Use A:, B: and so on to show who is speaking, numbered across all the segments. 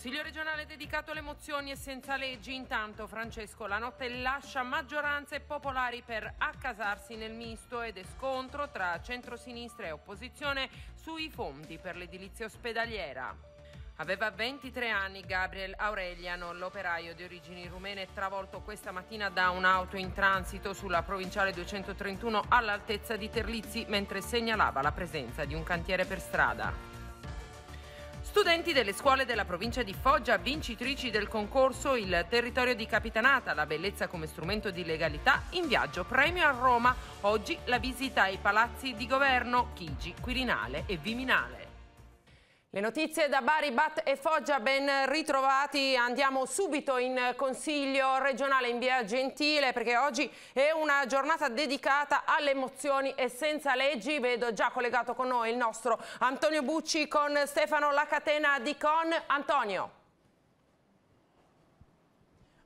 A: Consiglio regionale dedicato alle mozioni e senza leggi, intanto Francesco La notte lascia maggioranze popolari per accasarsi nel misto ed è scontro tra centrosinistra e opposizione sui fondi per l'edilizia ospedaliera. Aveva 23 anni Gabriel Aureliano, l'operaio di origini rumene, travolto questa mattina da un'auto in transito sulla provinciale 231 all'altezza di Terlizzi mentre segnalava la presenza di un cantiere per strada. Studenti delle scuole della provincia di Foggia, vincitrici del concorso Il territorio di Capitanata, la bellezza come strumento di legalità, in viaggio premio a Roma. Oggi la visita ai palazzi di governo Chigi, Quirinale e Viminale. Le notizie da Bari, Bat e Foggia ben ritrovati, andiamo subito in consiglio regionale in via Gentile perché oggi è una giornata dedicata alle emozioni e senza leggi, vedo già collegato con noi il nostro Antonio Bucci con Stefano La Catena di Con. Antonio.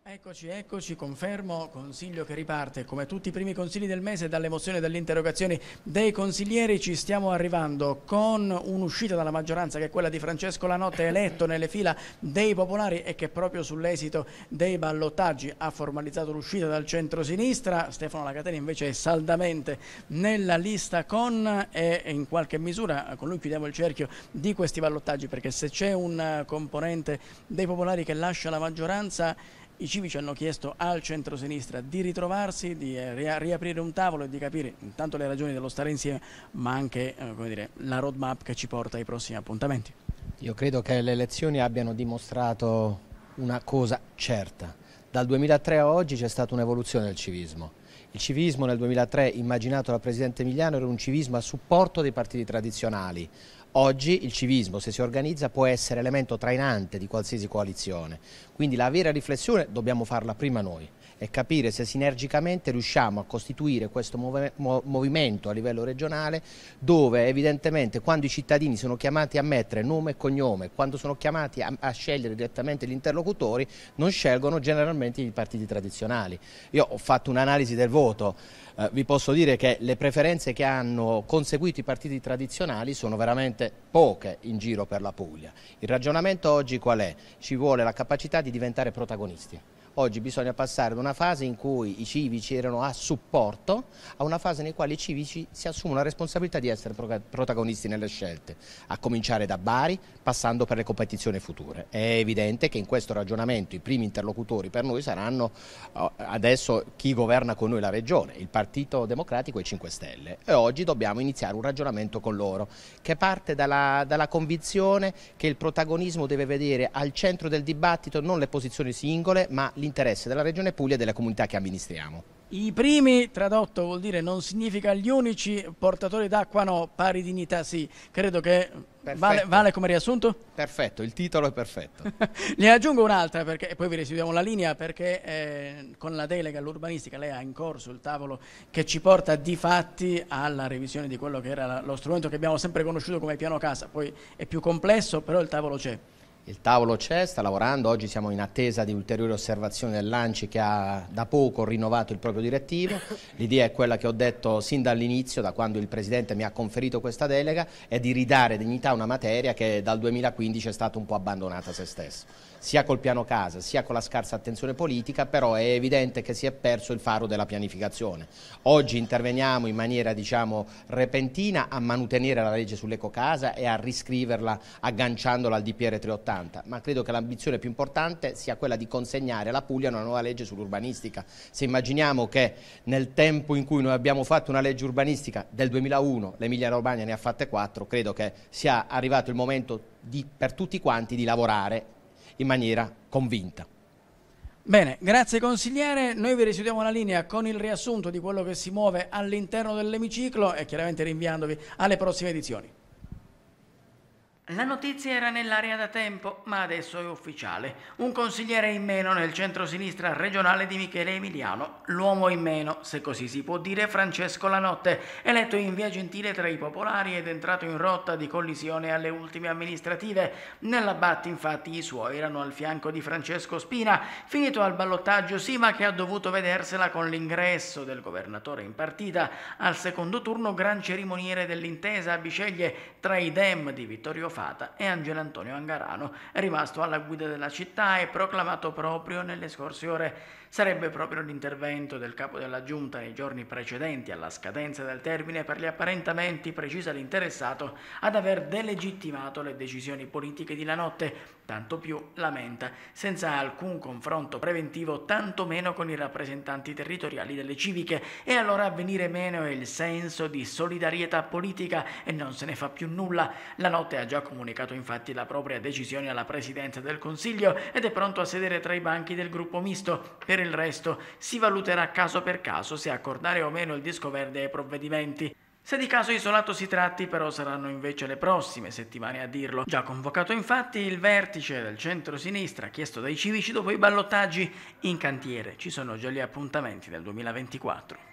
B: Eccoci, eccoci, confermo consiglio che riparte come tutti i primi consigli del mese dall'emozione e dalle interrogazioni dei consiglieri ci stiamo arrivando con un'uscita dalla maggioranza che è quella di Francesco Lanotte eletto nelle fila dei popolari e che proprio sull'esito dei ballottaggi ha formalizzato l'uscita dal centro-sinistra, Stefano Lacatena invece è saldamente nella lista con e in qualche misura con lui chiudiamo il cerchio di questi ballottaggi perché se c'è un componente dei popolari che lascia la maggioranza i civici hanno chiesto al centro-sinistra di ritrovarsi, di eh, riaprire un tavolo e di capire intanto le ragioni dello stare insieme, ma anche eh, dire, la roadmap che ci porta ai prossimi appuntamenti.
C: Io credo che le elezioni abbiano dimostrato una cosa certa. Dal 2003 a oggi c'è stata un'evoluzione del civismo. Il civismo nel 2003, immaginato dal Presidente Emiliano, era un civismo a supporto dei partiti tradizionali. Oggi il civismo, se si organizza, può essere elemento trainante di qualsiasi coalizione. Quindi la vera riflessione dobbiamo farla prima noi e capire se sinergicamente riusciamo a costituire questo movimento a livello regionale dove evidentemente quando i cittadini sono chiamati a mettere nome e cognome, quando sono chiamati a, a scegliere direttamente gli interlocutori, non scelgono generalmente i partiti tradizionali. Io ho fatto un'analisi del voto, eh, vi posso dire che le preferenze che hanno conseguito i partiti tradizionali sono veramente poche in giro per la Puglia. Il ragionamento oggi qual è? Ci vuole la capacità di diventare protagonisti. Oggi bisogna passare da una fase in cui i civici erano a supporto a una fase nella quale i civici si assumono la responsabilità di essere protagonisti nelle scelte, a cominciare da Bari passando per le competizioni future. È evidente che in questo ragionamento i primi interlocutori per noi saranno oh, adesso chi governa con noi la regione, il Partito Democratico e i 5 Stelle e oggi dobbiamo iniziare un ragionamento con loro che parte dalla, dalla convinzione che il protagonismo deve vedere al centro del dibattito non le posizioni singole ma l'interesse della Regione Puglia e della comunità che amministriamo.
B: I primi, tradotto vuol dire non significa gli unici, portatori d'acqua no, pari dignità sì. Credo che vale, vale, come riassunto? Perfetto,
C: il titolo è perfetto.
B: ne aggiungo un'altra perché poi vi restituiamo la linea perché eh, con la delega all'urbanistica lei ha in corso il tavolo che ci porta di fatti alla revisione di quello che era lo strumento che abbiamo sempre conosciuto come piano casa, poi è più complesso però il tavolo c'è.
C: Il tavolo c'è, sta lavorando, oggi siamo in attesa di ulteriori osservazioni del Lanci che ha da poco rinnovato il proprio direttivo. L'idea è quella che ho detto sin dall'inizio, da quando il Presidente mi ha conferito questa delega, è di ridare dignità a una materia che dal 2015 è stata un po' abbandonata a se stessa sia col piano casa sia con la scarsa attenzione politica, però è evidente che si è perso il faro della pianificazione. Oggi interveniamo in maniera diciamo, repentina a mantenere la legge sull'ecocasa e a riscriverla agganciandola al DPR 380, ma credo che l'ambizione più importante sia quella di consegnare alla Puglia una nuova legge sull'urbanistica. Se immaginiamo che nel tempo in cui noi abbiamo fatto una legge urbanistica del 2001, l'Emilia Romagna ne ha fatte quattro, credo che sia arrivato il momento di, per tutti quanti di lavorare in maniera convinta.
B: Bene, grazie consigliere. Noi vi residiamo la linea con il riassunto di quello che si muove all'interno dell'emiciclo e chiaramente rinviandovi alle prossime edizioni. La notizia era nell'area da tempo, ma adesso è ufficiale. Un consigliere in meno nel centro-sinistra regionale di Michele Emiliano, l'uomo in meno, se così si può dire, Francesco Lanotte, eletto in via gentile tra i popolari ed entrato in rotta di collisione alle ultime amministrative. Nella BAT infatti i suoi erano al fianco di Francesco Spina, finito al ballottaggio sì, ma che ha dovuto vedersela con l'ingresso del governatore in partita al secondo turno gran cerimoniere dell'intesa a Biceglie tra i Dem di Vittorio Fata e Angelo Antonio Angarano, rimasto alla guida della città e proclamato proprio nelle scorse ore sarebbe proprio l'intervento del capo della giunta nei giorni precedenti alla scadenza del termine per gli apparentamenti, precisa l'interessato, ad aver delegittimato le decisioni politiche di la notte, tanto più lamenta, senza alcun confronto preventivo, tantomeno con i rappresentanti territoriali delle civiche. E allora a venire meno è il senso di solidarietà politica e non se ne fa più nulla. La notte ha già comunicato infatti la propria decisione alla Presidenza del Consiglio ed è pronto a sedere tra i banchi del gruppo misto per il resto si valuterà caso per caso se accordare o meno il disco verde ai provvedimenti. Se di caso isolato si tratti, però saranno invece le prossime settimane a dirlo. Già convocato infatti il vertice del centro-sinistra chiesto dai civici dopo i ballottaggi in cantiere. Ci sono già gli appuntamenti del 2024.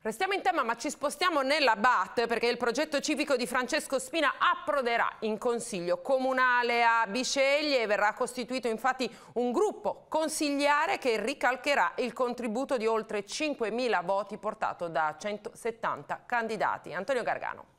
A: Restiamo in tema ma ci spostiamo nella BAT perché il progetto civico di Francesco Spina approderà in consiglio comunale a Bisceglie e verrà costituito infatti un gruppo consigliare che ricalcherà il contributo di oltre 5.000 voti portato da 170 candidati. Antonio Gargano.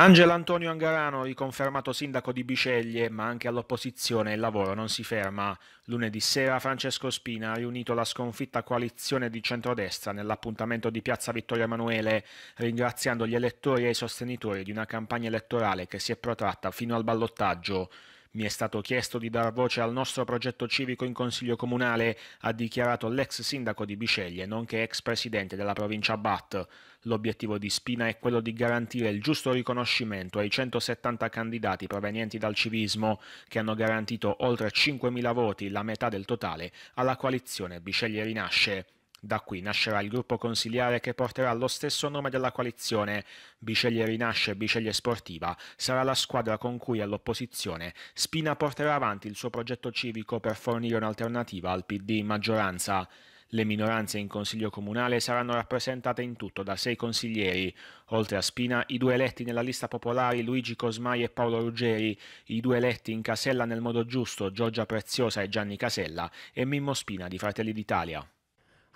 D: Angelo Antonio Angarano, riconfermato sindaco di Biceglie, ma anche all'opposizione il lavoro non si ferma. Lunedì sera Francesco Spina ha riunito la sconfitta coalizione di centrodestra nell'appuntamento di Piazza Vittorio Emanuele, ringraziando gli elettori e i sostenitori di una campagna elettorale che si è protratta fino al ballottaggio. Mi è stato chiesto di dar voce al nostro progetto civico in Consiglio Comunale, ha dichiarato l'ex sindaco di Biceglie, nonché ex presidente della provincia Bat. L'obiettivo di Spina è quello di garantire il giusto riconoscimento ai 170 candidati provenienti dal civismo, che hanno garantito oltre 5.000 voti, la metà del totale, alla coalizione Biceglie Rinasce. Da qui nascerà il gruppo consiliare che porterà lo stesso nome della coalizione. Biceglie Rinasce e Biceglie Sportiva sarà la squadra con cui all'opposizione Spina porterà avanti il suo progetto civico per fornire un'alternativa al PD in maggioranza. Le minoranze in consiglio comunale saranno rappresentate in tutto da sei consiglieri. Oltre a Spina, i due eletti nella lista popolare Luigi Cosmai e Paolo Ruggeri, i due eletti in Casella nel modo giusto Giorgia Preziosa e Gianni Casella e Mimmo Spina di Fratelli d'Italia.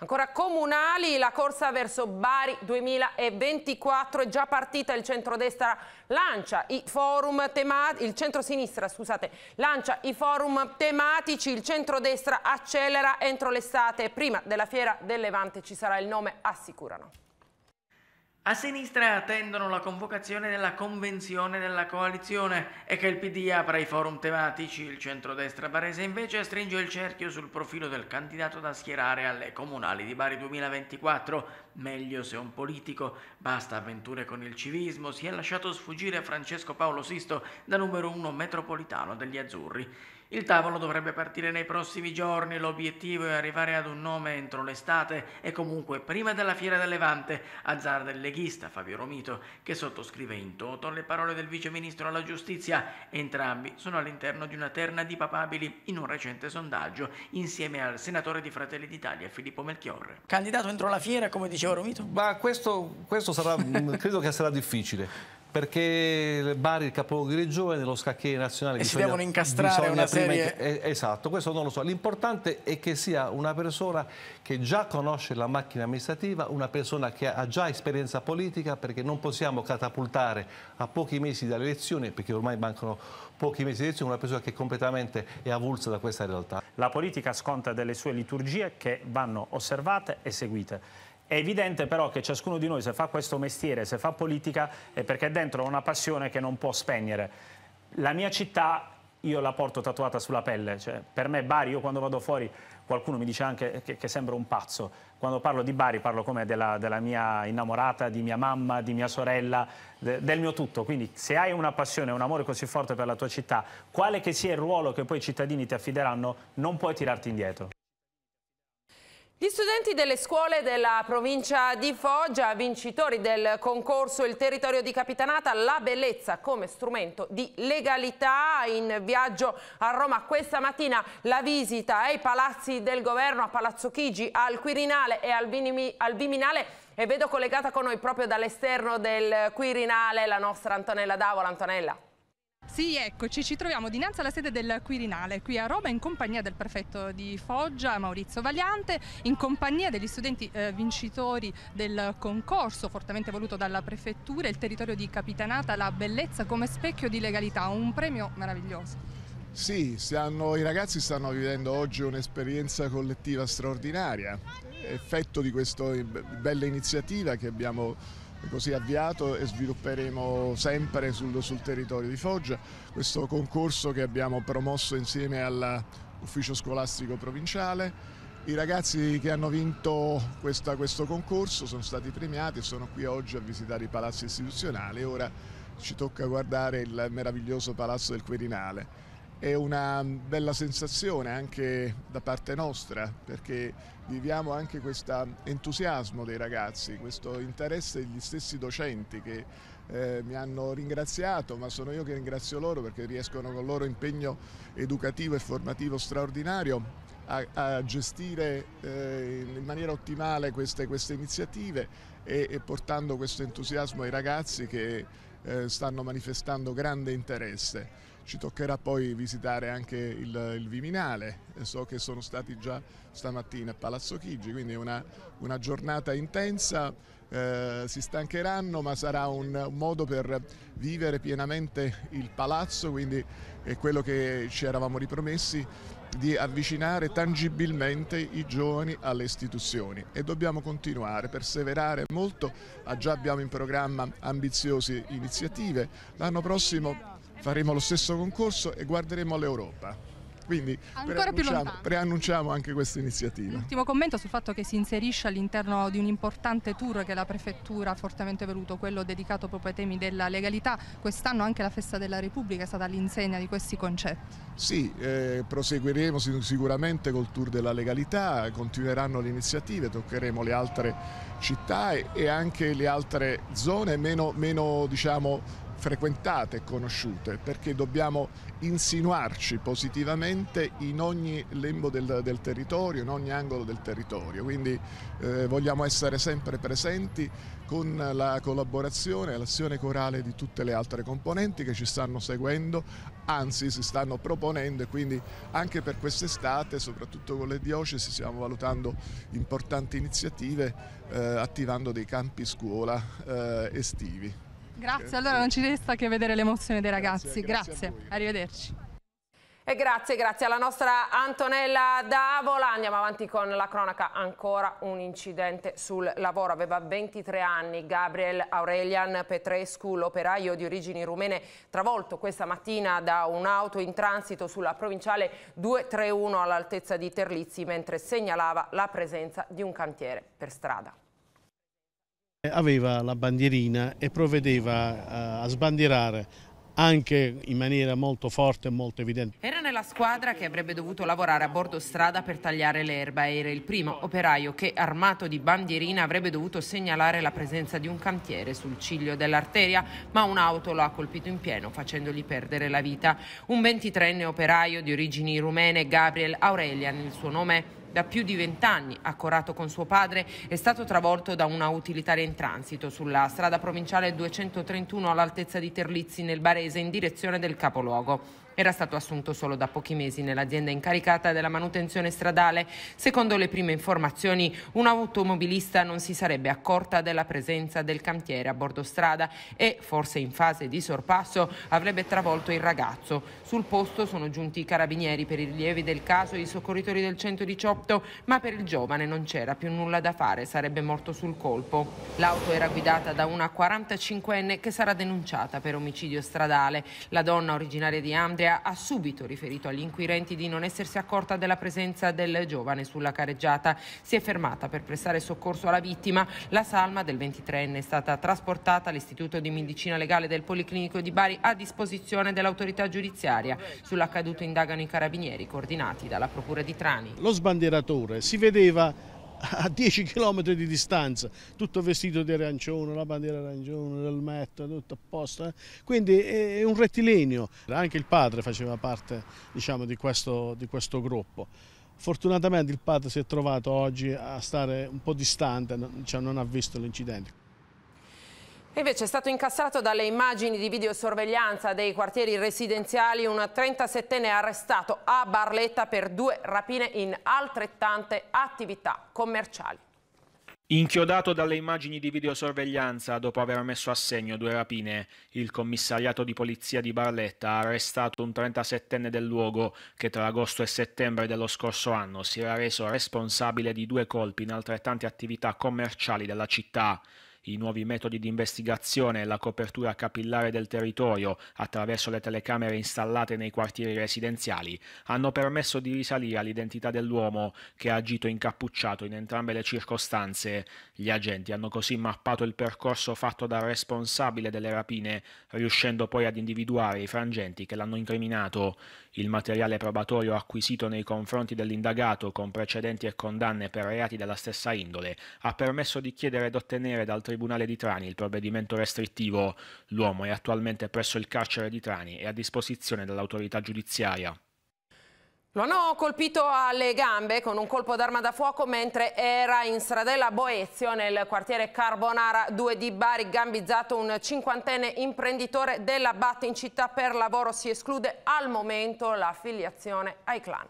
A: Ancora comunali, la corsa verso Bari 2024 è già partita, il centrodestra lancia i forum tematici, il centrosinistra scusate, lancia i forum tematici, il centrodestra accelera entro l'estate, prima della fiera del Levante ci sarà il nome, assicurano.
B: A sinistra attendono la convocazione della convenzione della coalizione e che il PD apra i forum tematici, il centrodestra barese invece stringe il cerchio sul profilo del candidato da schierare alle comunali di Bari 2024. Meglio se un politico, basta avventure con il civismo, si è lasciato sfuggire Francesco Paolo Sisto da numero uno metropolitano degli Azzurri. Il tavolo dovrebbe partire nei prossimi giorni, l'obiettivo è arrivare ad un nome entro l'estate e comunque prima della Fiera del Levante. Azzarda il leghista Fabio Romito che sottoscrive in toto le parole del vice ministro alla giustizia. Entrambi sono all'interno di una terna di papabili in un recente sondaggio insieme al senatore di Fratelli d'Italia Filippo Melchiorre. Candidato entro la fiera, come diceva Romito? Ma questo, questo sarà, credo che sarà difficile
C: perché Bari è il capogrigione dello scacchiere nazionale. E si devono incastrare una serie... In... Eh, esatto, questo non lo so. L'importante è che sia una persona che già conosce la macchina amministrativa, una persona che ha già esperienza politica, perché non possiamo
D: catapultare a pochi mesi dalle elezioni, perché ormai mancano pochi mesi di elezioni, una persona che completamente è avulsa da questa realtà. La politica sconta delle sue liturgie che vanno osservate e seguite è evidente però che ciascuno di noi se fa questo mestiere, se fa politica, è perché è dentro una passione che non può spegnere. La mia città io la porto tatuata sulla pelle, cioè, per me Bari, io quando vado fuori qualcuno mi dice anche che, che sembro un pazzo, quando parlo di Bari parlo come della, della mia innamorata, di mia mamma, di mia sorella, de, del mio tutto, quindi se hai una passione, un amore così forte per la tua città, quale che sia il ruolo che poi i cittadini ti affideranno, non puoi tirarti indietro.
A: Gli studenti delle scuole della provincia di Foggia, vincitori del concorso Il territorio di Capitanata, la bellezza come strumento di legalità in viaggio a Roma. Questa mattina la visita ai palazzi del governo, a Palazzo Chigi, al Quirinale e al, Binimi, al Biminale e vedo collegata con noi proprio dall'esterno del Quirinale la nostra Antonella Davola. Antonella. Sì, eccoci, ci troviamo dinanzi alla sede del Quirinale, qui a Roma, in compagnia del prefetto di Foggia, Maurizio Valiante, in compagnia
E: degli studenti eh, vincitori del concorso fortemente voluto dalla prefettura, il territorio di Capitanata, la bellezza come specchio di legalità, un premio meraviglioso.
F: Sì, stanno, i ragazzi stanno vivendo oggi un'esperienza collettiva straordinaria, effetto di questa eh, bella iniziativa che abbiamo così avviato e svilupperemo sempre sul, sul territorio di Foggia questo concorso che abbiamo promosso insieme all'ufficio scolastico provinciale. I ragazzi che hanno vinto questa, questo concorso sono stati premiati e sono qui oggi a visitare i palazzi istituzionali. Ora ci tocca guardare il meraviglioso palazzo del Quirinale è una bella sensazione anche da parte nostra perché viviamo anche questo entusiasmo dei ragazzi, questo interesse degli stessi docenti che eh, mi hanno ringraziato, ma sono io che ringrazio loro perché riescono con il loro impegno educativo e formativo straordinario a, a gestire eh, in maniera ottimale queste, queste iniziative e, e, portando questo entusiasmo ai ragazzi che eh, stanno manifestando grande interesse. Ci toccherà poi visitare anche il, il Viminale, so che sono stati già stamattina a Palazzo Chigi, quindi una, una giornata intensa, eh, si stancheranno ma sarà un, un, modo per vivere pienamente il palazzo, quindi è quello che ci eravamo ripromessi di avvicinare tangibilmente i giovani alle istituzioni e dobbiamo continuare, perseverare molto, ah, già abbiamo in programma ambiziose iniziative, l'anno prossimo faremo lo stesso concorso e guarderemo all'Europa. Quindi preannunciamo, preannunciamo, anche questa iniziativa.
E: Ultimo commento sul fatto che si inserisce all'interno di un importante tour che la prefettura ha fortemente voluto, quello dedicato proprio ai temi della legalità. Quest'anno anche la festa della Repubblica è stata l'insegna di questi concetti.
F: Sì, eh, proseguiremo sicuramente col tour della legalità, continueranno le iniziative, toccheremo le altre città e, anche le altre zone meno, meno diciamo, frequentate e conosciute, perché dobbiamo insinuarci positivamente in ogni lembo del, del territorio, in ogni angolo del territorio. Quindi eh, vogliamo essere sempre presenti con la collaborazione e l'azione corale di tutte le altre componenti che ci stanno seguendo, anzi si stanno proponendo e quindi anche per quest'estate, soprattutto con le diocesi, stiamo valutando importanti iniziative eh, attivando dei campi scuola eh, estivi.
E: Grazie, allora non ci resta che vedere l'emozione dei ragazzi. Grazie, grazie. grazie. arrivederci.
A: E grazie, grazie alla nostra Antonella D'Avola. Andiamo avanti con la cronaca. Ancora un incidente sul lavoro. Aveva 23 anni Gabriel Aurelian Petrescu, l'operaio di origini rumene, travolto questa mattina da un'auto in transito sulla provinciale 231 all'altezza di Terlizzi mentre segnalava la presenza di un cantiere per strada.
G: Aveva la bandierina e provvedeva eh, a sbandierare anche in maniera molto forte e molto evidente.
A: Era nella squadra che avrebbe dovuto lavorare a bordo strada per tagliare l'erba era il primo operaio che, armato di bandierina, avrebbe dovuto segnalare la presenza di un cantiere sul ciglio dell'arteria, ma un'auto lo ha colpito in pieno facendogli perdere la vita. Un 23enne operaio di origini rumene, Gabriel Aurelian, il suo nome da più di vent'anni, accorato con suo padre, è stato travolto da una utilitaria in transito sulla strada provinciale 231 all'altezza di Terlizzi nel Barese in direzione del capoluogo. Era stato assunto solo da pochi mesi nell'azienda incaricata della manutenzione stradale. Secondo le prime informazioni, un automobilista non si sarebbe accorta della presenza del cantiere a bordo strada e, forse in fase di sorpasso, avrebbe travolto il ragazzo. Sul posto sono giunti i carabinieri per i rilievi del caso e i soccorritori del 118, ma per il giovane non c'era più nulla da fare, sarebbe morto sul colpo. L'auto era guidata da una 45enne che sarà denunciata per omicidio stradale. La donna originaria di Amde Guardia ha subito riferito agli inquirenti di non essersi accorta della presenza del giovane sulla careggiata. Si è fermata per prestare soccorso alla vittima. La salma del 23enne è stata trasportata all'Istituto di Medicina Legale del Policlinico di Bari a disposizione dell'autorità giudiziaria. Sull'accaduto indagano i carabinieri coordinati dalla Procura di Trani.
G: Lo sbandieratore si vedeva a 10 km di distanza, tutto vestito di arancione, la bandiera arancione, l'elmetto, tutto apposta. Eh. Quindi è un rettilineo. Anche il padre faceva parte diciamo, di, questo, di questo gruppo. Fortunatamente il padre si è trovato oggi a stare un po' distante, cioè non ha visto l'incidente.
A: Invece è stato incassato dalle immagini di videosorveglianza dei quartieri residenziali un 37enne arrestato a Barletta per due rapine in altrettante attività commerciali.
D: Inchiodato dalle immagini di videosorveglianza dopo aver messo a segno due rapine, il commissariato di polizia di Barletta ha arrestato un 37enne del luogo che tra agosto e settembre dello scorso anno si era reso responsabile di due colpi in altrettante attività commerciali della città. I nuovi metodi di investigazione e la copertura capillare del territorio attraverso le telecamere installate nei quartieri residenziali hanno permesso di risalire all'identità dell'uomo che ha agito incappucciato in entrambe le circostanze. Gli agenti hanno così mappato il percorso fatto dal responsabile delle rapine, riuscendo poi ad individuare i frangenti che l'hanno incriminato. Il materiale probatorio acquisito nei confronti dell'indagato con precedenti e condanne per reati della stessa indole ha permesso di chiedere ed ottenere dal tribunale Tribunale di Trani il provvedimento restrittivo, l'uomo è attualmente presso il carcere di Trani e a disposizione dell'autorità giudiziaria.
A: Lo hanno colpito alle gambe con un colpo d'arma da fuoco mentre era in stradella Boezio nel quartiere Carbonara 2 di Bari, gambizzato un cinquantenne imprenditore della Batte in città per lavoro. Si esclude al momento l'affiliazione ai clan.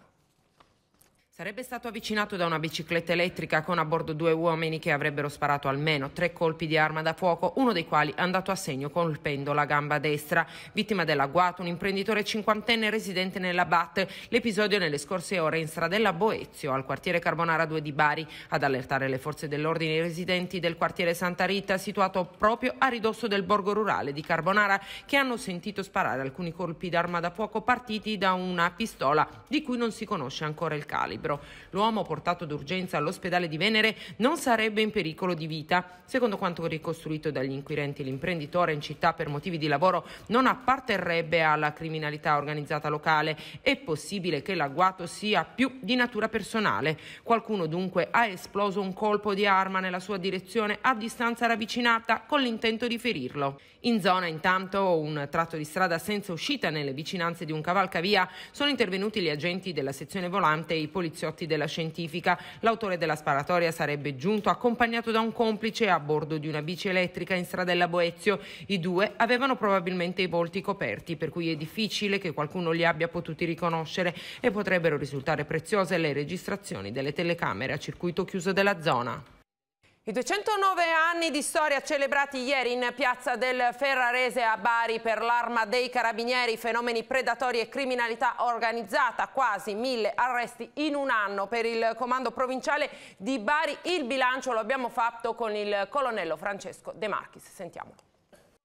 A: Sarebbe stato avvicinato da una bicicletta elettrica con a bordo due uomini che avrebbero sparato almeno tre colpi di arma da fuoco, uno dei quali è andato a segno colpendo la gamba destra. Vittima dell'agguato, un imprenditore cinquantenne residente nella BAT. L'episodio nelle scorse ore in stradella Boezio, al quartiere Carbonara 2 di Bari, ad allertare le forze dell'ordine i residenti del quartiere Santa Rita, situato proprio a ridosso del borgo rurale di Carbonara, che hanno sentito sparare alcuni colpi d'arma da fuoco partiti da una pistola di cui non si conosce ancora il calibro tiroidebro. L'uomo portato d'urgenza all'ospedale di Venere non sarebbe in pericolo di vita. Secondo quanto ricostruito dagli inquirenti, l'imprenditore in città per motivi di lavoro non apparterrebbe alla criminalità organizzata locale. È possibile che l'agguato sia più di natura personale. Qualcuno dunque ha esploso un colpo di arma nella sua direzione a distanza ravvicinata con l'intento di ferirlo. In zona intanto un tratto di strada senza uscita nelle vicinanze di un cavalcavia sono intervenuti gli agenti della sezione volante e i poliziotti poliziotti della scientifica. L'autore della sparatoria sarebbe giunto accompagnato da un complice a bordo di una bici elettrica in stradella Boezio. I due avevano probabilmente i volti coperti, per cui è difficile che qualcuno li abbia potuti riconoscere e potrebbero risultare preziose le registrazioni delle telecamere a circuito chiuso della zona. I 209 anni di storia celebrati ieri in piazza del Ferrarese a Bari per l'arma dei carabinieri, fenomeni predatori e criminalità organizzata, quasi mille arresti in un anno per il comando provinciale di Bari. Il bilancio lo abbiamo fatto con il colonnello Francesco De Marchis, sentiamolo.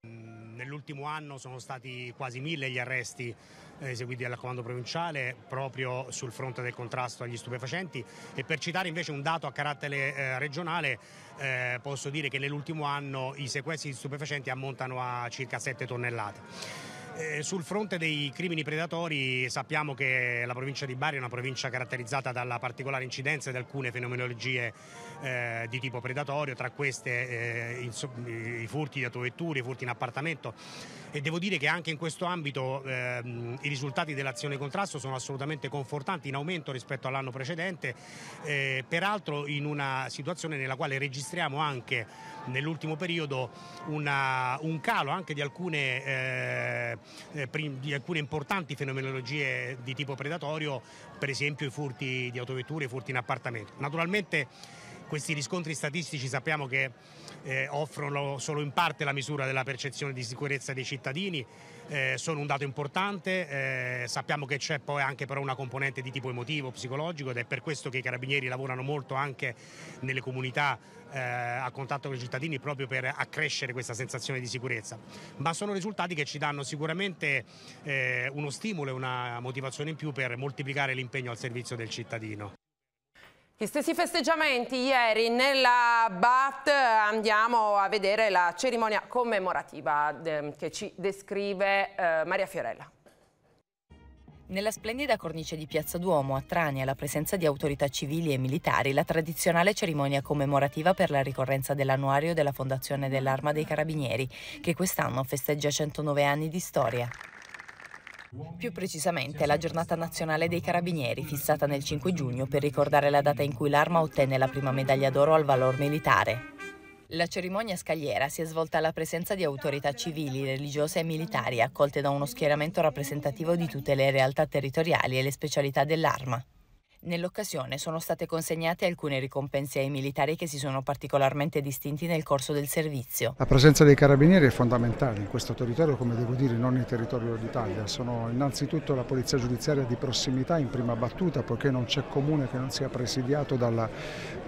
G: Nell'ultimo anno sono stati quasi mille gli arresti eh, eseguiti dal comando provinciale proprio sul fronte del contrasto agli stupefacenti e per citare invece un dato a carattere eh, regionale eh, posso dire che nell'ultimo anno i sequestri di stupefacenti ammontano a circa 7 tonnellate. Eh, sul fronte dei crimini predatori sappiamo che la provincia di Bari è una provincia caratterizzata dalla particolare incidenza di alcune fenomenologie eh, di tipo predatorio, tra queste eh, i furti di autovetture, i furti in appartamento e devo dire che anche in questo ambito ehm, i risultati dell'azione contrasto sono assolutamente confortanti in aumento rispetto all'anno precedente, eh, peraltro in una situazione nella quale registriamo anche nell'ultimo periodo una, un calo anche di alcune eh, eh, di alcune importanti fenomenologie di tipo predatorio, per esempio i furti di autovetture, i furti in appartamento. Naturalmente questi riscontri statistici sappiamo che eh, offrono solo in parte la misura della percezione di sicurezza dei cittadini, eh, sono un dato importante, eh, sappiamo che c'è poi anche però una componente di tipo emotivo, psicologico ed è per questo che i carabinieri lavorano molto anche nelle comunità eh, a contatto con i cittadini proprio per accrescere questa sensazione di sicurezza, ma sono risultati che ci danno sicuramente eh, uno stimolo e una motivazione in più per moltiplicare l'impegno al servizio del cittadino.
A: Gli stessi festeggiamenti ieri nella BAT, andiamo a vedere la cerimonia commemorativa ehm, che ci descrive eh, Maria Fiorella.
E: Nella splendida cornice di Piazza Duomo a Trani, alla presenza di autorità civili e militari, la tradizionale cerimonia commemorativa per la ricorrenza dell'annuario della Fondazione dell'Arma dei Carabinieri, che quest'anno festeggia 109 anni di storia. Più precisamente la giornata nazionale dei carabinieri fissata nel 5 giugno per ricordare la data in cui l'arma ottenne la prima medaglia d'oro al valor militare. La cerimonia scagliera si è svolta alla presenza di autorità civili, religiose e militari accolte da uno schieramento rappresentativo di tutte le realtà territoriali e le specialità dell'arma. Nell'occasione sono state consegnate alcune ricompense ai militari che si sono particolarmente distinti nel corso del servizio.
D: La presenza dei carabinieri è fondamentale in questo territorio, come devo dire, non in territorio d'Italia. Sono innanzitutto la polizia giudiziaria di prossimità in prima battuta, poiché non c'è comune che non sia presidiato dalla,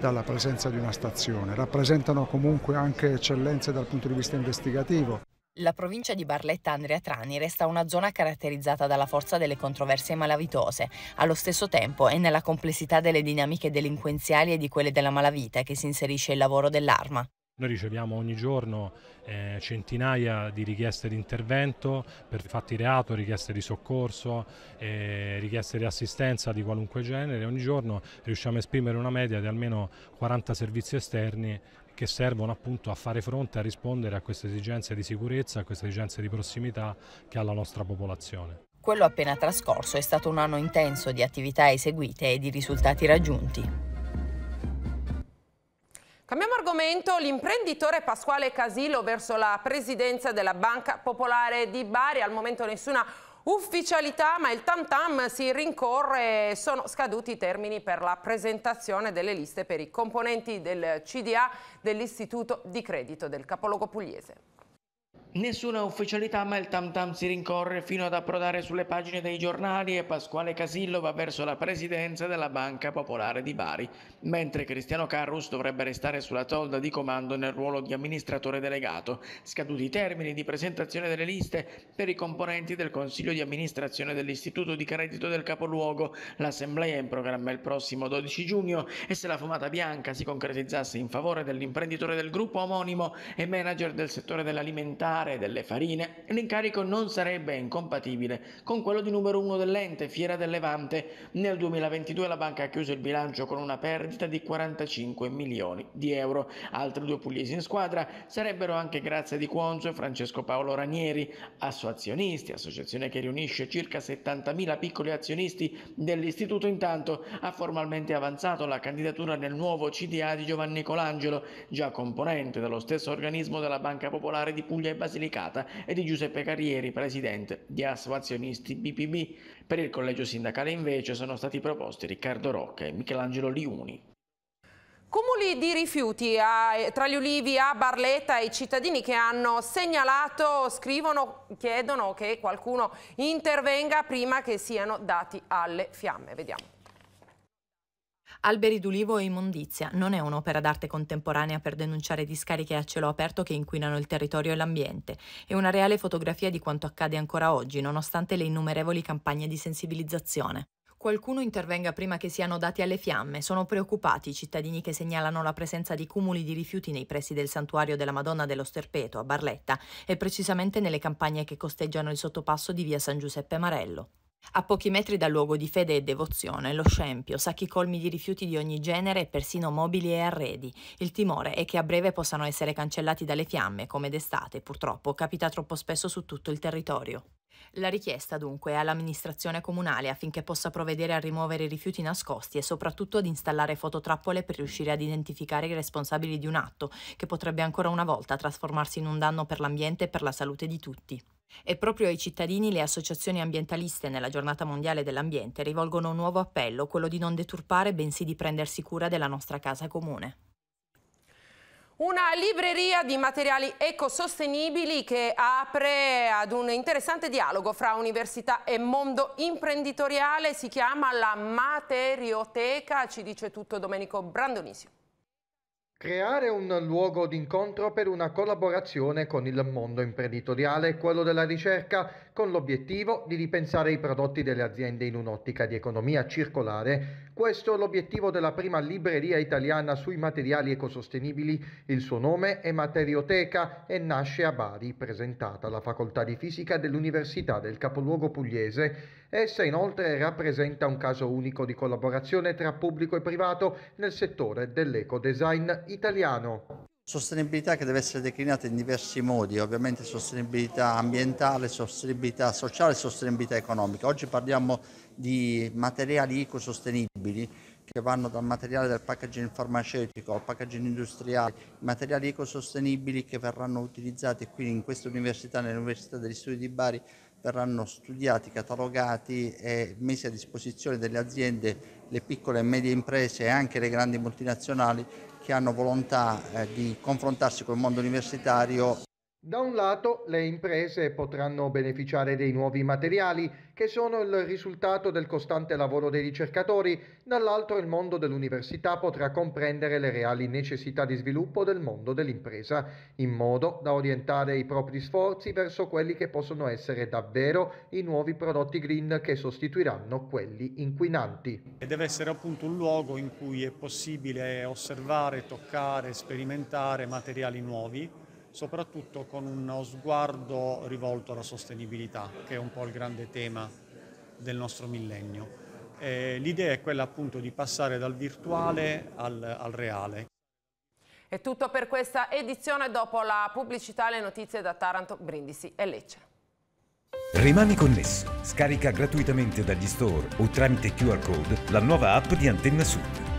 D: dalla presenza di una stazione. Rappresentano comunque anche eccellenze dal punto di vista investigativo.
E: La provincia di barletta andrea Trani resta una zona caratterizzata dalla forza delle controversie malavitose, allo stesso tempo è nella complessità delle dinamiche delinquenziali e di quelle della malavita che si inserisce il lavoro dell'arma.
D: Noi riceviamo ogni giorno eh, centinaia di richieste di intervento per fatti reato, richieste di soccorso, eh, richieste di assistenza di qualunque genere. Ogni giorno riusciamo a esprimere una media di almeno 40 servizi esterni che servono appunto a fare fronte, a rispondere a queste esigenze di sicurezza, a queste esigenze di prossimità che ha la nostra popolazione.
E: Quello appena trascorso è stato un anno intenso di attività eseguite e di risultati raggiunti.
A: Cambiamo argomento, l'imprenditore Pasquale Casilo verso la presidenza della Banca Popolare di Bari, al momento nessuna ufficialità, ma il tam tam si rincorre, e sono scaduti i termini per la presentazione delle liste per i componenti del CDA dell'Istituto di Credito del Capoluogo Pugliese.
B: Nessuna ufficialità, ma il tam tam si rincorre fino ad approdare sulle pagine dei giornali e Pasquale Casillo va verso la presidenza della Banca Popolare di Bari, mentre Cristiano Carrus dovrebbe restare sulla tolda di comando nel ruolo di amministratore delegato, scaduti i termini di presentazione delle liste per i componenti del Consiglio di amministrazione dell'Istituto di Credito del Capoluogo. L'assemblea è in programma il prossimo 12 giugno e se la fumata bianca si concretizzasse in favore dell'imprenditore del gruppo omonimo e manager del settore dell'alimentare parlare delle farine, l'incarico non sarebbe incompatibile con quello di numero uno dell'ente, Fiera del Levante. Nel 2022 la banca ha chiuso il bilancio con una perdita di 45 milioni di euro. Altri due pugliesi in squadra sarebbero anche Grazia di Quonzo e Francesco Paolo Ranieri, assoazionisti, associazione che riunisce circa 70.000 piccoli azionisti dell'istituto. Intanto ha formalmente avanzato la candidatura nel nuovo CDA di Giovanni Colangelo, già componente dello stesso organismo della Banca Popolare di Puglia e Basilicata Basilicata e di Giuseppe Carrieri, presidente di Associazionisti BPB. Per il collegio sindacale invece sono stati proposti Riccardo Rocca e Michelangelo Liuni.
A: Cumuli di rifiuti a, tra gli ulivi a Barletta e i cittadini che hanno segnalato, scrivono, chiedono che qualcuno intervenga prima che siano dati alle fiamme. Vediamo.
E: Alberi d'ulivo e immondizia non è un'opera d'arte contemporanea per denunciare discariche a cielo aperto che inquinano il territorio e l'ambiente, è una reale fotografia di quanto accade ancora oggi, nonostante le innumerevoli campagne di sensibilizzazione. Qualcuno intervenga prima che siano dati alle fiamme. Sono preoccupati i cittadini che segnalano la presenza di cumuli di rifiuti nei pressi del santuario della Madonna dello Sterpeto a Barletta e precisamente nelle campagne che costeggiano il sottopasso di via San Giuseppe Marello. A pochi metri dal luogo di fede e devozione, lo scempio, sacchi colmi di rifiuti di ogni genere e persino mobili e arredi. Il timore è che a breve possano essere cancellati dalle fiamme, come d'estate purtroppo capita troppo spesso su tutto il territorio. La richiesta dunque è all'amministrazione comunale affinché possa provvedere a rimuovere i rifiuti nascosti e soprattutto ad installare fototrappole per riuscire ad identificare i responsabili di un atto che potrebbe ancora una volta trasformarsi in un danno per l'ambiente e per la salute di tutti. E proprio ai cittadini le associazioni ambientaliste nella giornata mondiale dell'ambiente rivolgono un nuovo appello, quello di non deturpare, bensì di prendersi cura della nostra casa comune.
A: Una libreria di materiali ecosostenibili che apre ad un interessante dialogo fra università e mondo imprenditoriale, si chiama la Materioteca, ci dice tutto Domenico Brandonisio.
C: Creare un luogo d'incontro per una collaborazione con il mondo imprenditoriale e quello della ricerca, con l'obiettivo di ripensare i prodotti delle aziende in un'ottica di economia circolare. Questo è l'obiettivo della prima libreria italiana sui materiali ecosostenibili. Il suo nome è Materioteca e nasce a Bari, presentata alla Facoltà di Fisica dell'Università del Capoluogo Pugliese. Essa inoltre rappresenta un caso unico di collaborazione tra pubblico e privato nel settore dell'ecodesign italiano. Sostenibilità che deve essere declinata in diversi modi, ovviamente sostenibilità ambientale, sostenibilità sociale, sostenibilità economica. Oggi parliamo di materiali ecosostenibili che vanno dal materiale del packaging farmaceutico al packaging industriale, materiali ecosostenibili che verranno utilizzati qui in questa università, nell'Università degli Studi di Bari, verranno studiati, catalogati e messi a disposizione delle aziende, le piccole e medie imprese e anche le grandi multinazionali che hanno volontà eh, di confrontarsi col mondo universitario.
G: Da un lato le imprese
C: potranno beneficiare dei nuovi materiali che sono il risultato del costante lavoro dei ricercatori, dall'altro il mondo dell'università potrà comprendere le reali necessità di sviluppo del mondo dell'impresa, in modo da orientare i propri sforzi verso quelli che possono essere davvero i nuovi prodotti green che sostituiranno quelli inquinanti.
G: E deve essere appunto un luogo in cui è possibile osservare, toccare, sperimentare materiali nuovi soprattutto con uno sguardo rivolto alla sostenibilità, che è un po' il grande tema del nostro millennio. Eh, l'idea è quella appunto di passare dal virtuale al, al reale.
A: È tutto per questa edizione, dopo la pubblicità le notizie da Taranto, Brindisi e Lecce.
G: Rimani connesso, scarica gratuitamente dagli store o tramite QR code la nuova app di Antenna Sud